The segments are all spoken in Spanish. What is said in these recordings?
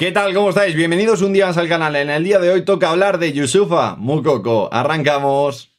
¿Qué tal? ¿Cómo estáis? Bienvenidos un día más al canal. En el día de hoy toca hablar de Yusufa Mukoko. Arrancamos.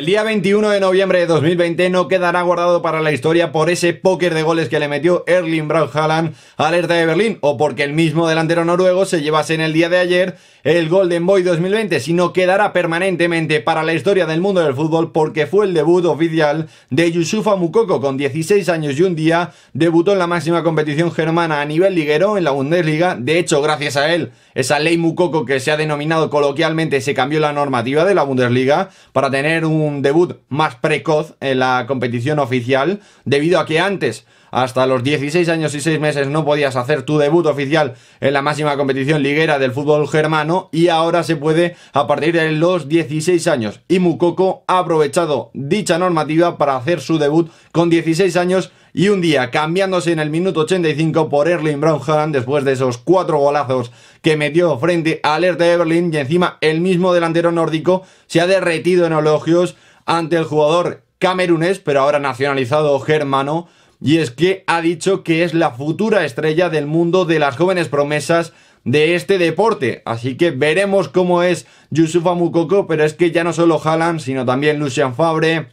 El día 21 de noviembre de 2020 no quedará guardado para la historia por ese póker de goles que le metió Erling Braun Haaland alerta de Berlín o porque el mismo delantero noruego se llevase en el día de ayer el Golden Boy 2020, sino quedará permanentemente para la historia del mundo del fútbol porque fue el debut oficial de Yusufa Mukoko con 16 años y un día debutó en la máxima competición germana a nivel liguero en la Bundesliga. De hecho, gracias a él, esa ley Mukoko que se ha denominado coloquialmente se cambió la normativa de la Bundesliga para tener un un debut más precoz en la competición oficial, debido a que antes hasta los 16 años y 6 meses no podías hacer tu debut oficial en la máxima competición liguera del fútbol germano y ahora se puede a partir de los 16 años. Y Mukoko ha aprovechado dicha normativa para hacer su debut con 16 años y un día cambiándose en el minuto 85 por Erling Braunhahn después de esos cuatro golazos que metió frente al de Berlín y encima el mismo delantero nórdico se ha derretido en elogios ante el jugador camerunés pero ahora nacionalizado germano y es que ha dicho que es la futura estrella del mundo de las jóvenes promesas de este deporte. Así que veremos cómo es Yusuf Amukoko pero es que ya no solo Haaland, sino también Lucian Fabre,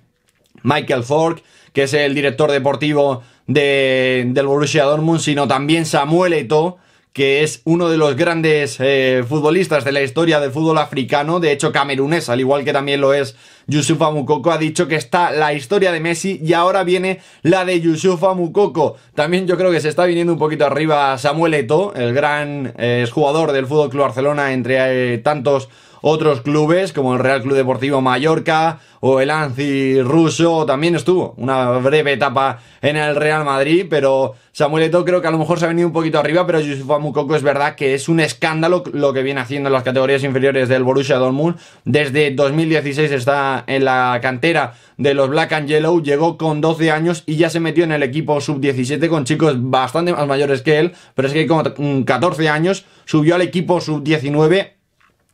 Michael Fork, que es el director deportivo de, del Borussia Dortmund, sino también Samuel Eto'o, que es uno de los grandes eh, futbolistas de la historia del fútbol africano, de hecho camerunés, al igual que también lo es Yusuf Amukoko, ha dicho que está la historia de Messi y ahora viene la de Yusufa Amukoko. También yo creo que se está viniendo un poquito arriba Samuel Eto, el gran eh, jugador del Fútbol Club Barcelona, entre eh, tantos otros clubes como el Real Club Deportivo Mallorca o el Anzi ruso, también estuvo una breve etapa en el Real Madrid, pero Samuel Eto'o creo que a lo mejor se ha venido un poquito arriba, pero Yusufa Mukoko es verdad que es un escándalo lo que viene haciendo en las categorías inferiores del Borussia Dortmund. Desde 2016 está en la cantera de los Black and Yellow, llegó con 12 años y ya se metió en el equipo sub-17 con chicos bastante más mayores que él, pero es que con 14 años subió al equipo sub-19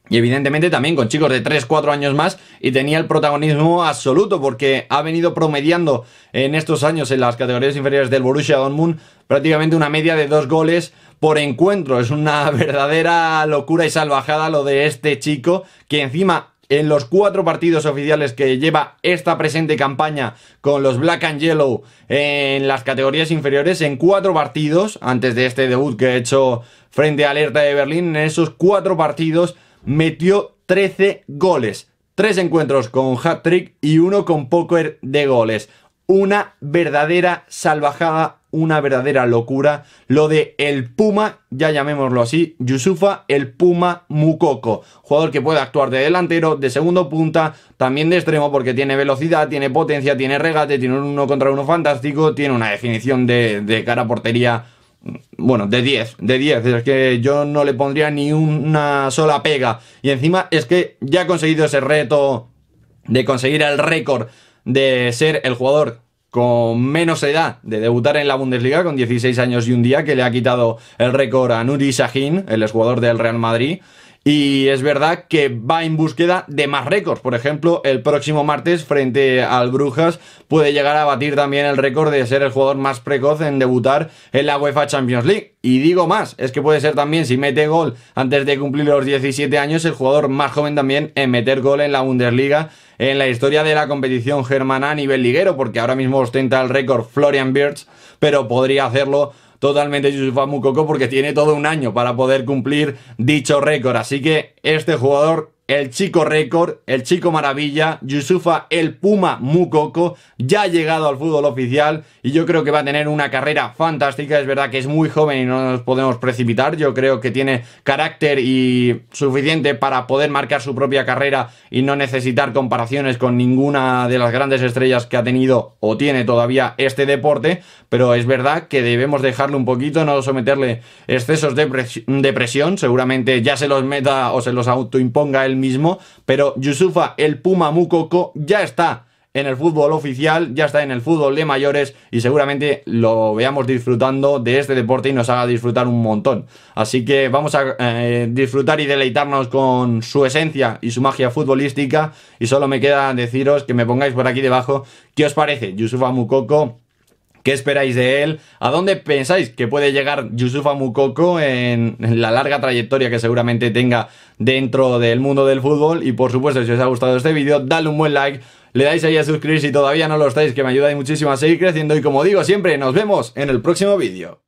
y evidentemente también con chicos de 3, 4 años más y tenía el protagonismo absoluto porque ha venido promediando en estos años en las categorías inferiores del Borussia Dortmund prácticamente una media de dos goles por encuentro. Es una verdadera locura y salvajada lo de este chico que encima en los cuatro partidos oficiales que lleva esta presente campaña con los Black and Yellow en las categorías inferiores, en cuatro partidos, antes de este debut que ha hecho frente a Alerta de Berlín, en esos cuatro partidos metió 13 goles. Tres encuentros con hat-trick y uno con póker de goles. Una verdadera salvajada, una verdadera locura. Lo de el Puma, ya llamémoslo así, Yusufa el Puma Mukoko. Jugador que puede actuar de delantero, de segundo punta, también de extremo porque tiene velocidad, tiene potencia, tiene regate, tiene un uno contra uno fantástico, tiene una definición de, cara a portería bueno, de 10, de 10, es que yo no le pondría ni una sola pega. Y encima es que ya ha conseguido ese reto de conseguir el récord de ser el jugador con menos edad de debutar en la Bundesliga con 16 años y un día que le ha quitado el récord a Nuri Sahin, el exjugador del Real Madrid, y es verdad que va en búsqueda de más récords. Por ejemplo, el próximo martes frente al Brujas puede llegar a batir también el récord de ser el jugador más precoz en debutar en la UEFA Champions League. Y digo más, es que puede ser también, si mete gol antes de cumplir los 17 años, el jugador más joven también en meter gol en la Bundesliga en la historia de la competición germana a nivel liguero, porque ahora mismo ostenta el récord Florian Birds, pero podría hacerlo totalmente Yusufa Mukoko porque tiene todo un año para poder cumplir dicho récord. Así que este jugador el chico récord, el chico maravilla, Yusufa el Puma Mukoko, ya ha llegado al fútbol oficial y yo creo que va a tener una carrera fantástica. Es verdad que es muy joven y no nos podemos precipitar. Yo creo que tiene carácter y suficiente para poder marcar su propia carrera y no necesitar comparaciones con ninguna de las grandes estrellas que ha tenido o tiene todavía este deporte. Pero es verdad que debemos dejarle un poquito, no someterle excesos de, presión. Seguramente ya se los meta o se los autoimponga el mismo, pero Yusufa el Puma Mukoko ya está en el fútbol oficial, ya está en el fútbol de mayores y seguramente lo veamos disfrutando de este deporte y nos haga disfrutar un montón. Así que vamos a eh, disfrutar y deleitarnos con su esencia y su magia futbolística y solo me queda deciros que me pongáis por aquí debajo qué os parece Yusufa Mukoko ¿Qué esperáis de él? ¿A dónde pensáis que puede llegar Yusufa Mukoko en, la larga trayectoria que seguramente tenga dentro del mundo del fútbol? Y por supuesto, si os ha gustado este vídeo, dale un buen like, le dais ahí a suscribir si todavía no lo estáis, que me ayudáis muchísimo a seguir creciendo. Y como digo siempre, nos vemos en el próximo vídeo.